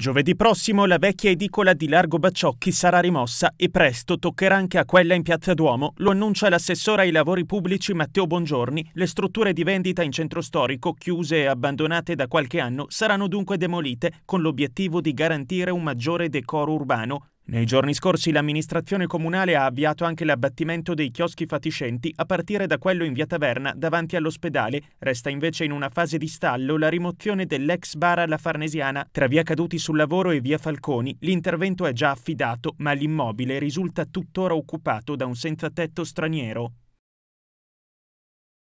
Giovedì prossimo la vecchia edicola di Largo Bacciocchi sarà rimossa e presto toccherà anche a quella in Piazza Duomo, lo annuncia l'assessore ai lavori pubblici Matteo Bongiorni. Le strutture di vendita in centro storico, chiuse e abbandonate da qualche anno, saranno dunque demolite con l'obiettivo di garantire un maggiore decoro urbano. Nei giorni scorsi l'amministrazione comunale ha avviato anche l'abbattimento dei chioschi fatiscenti a partire da quello in via Taverna davanti all'ospedale. Resta invece in una fase di stallo la rimozione dell'ex bara alla Farnesiana tra via Caduti sul Lavoro e via Falconi. L'intervento è già affidato, ma l'immobile risulta tuttora occupato da un senzatetto straniero.